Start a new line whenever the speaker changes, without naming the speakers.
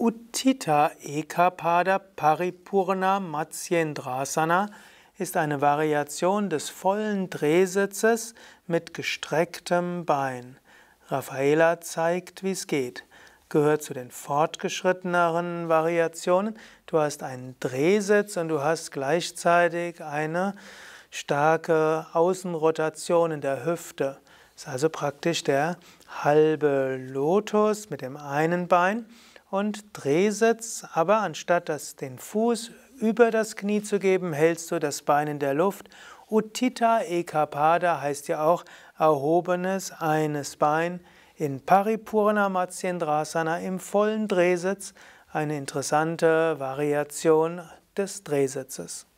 Uttita Ekapada Paripurna Matsyendrasana ist eine Variation des vollen Drehsitzes mit gestrecktem Bein. Raffaela zeigt, wie es geht. Gehört zu den fortgeschritteneren Variationen. Du hast einen Drehsitz und du hast gleichzeitig eine starke Außenrotation in der Hüfte. Das ist also praktisch der halbe Lotus mit dem einen Bein und Drehsitz, aber anstatt das, den Fuß über das Knie zu geben, hältst du das Bein in der Luft. Utita Ekapada heißt ja auch erhobenes eines Bein in Paripurna Matsyendrasana im vollen Drehsitz. Eine interessante Variation des Drehsitzes.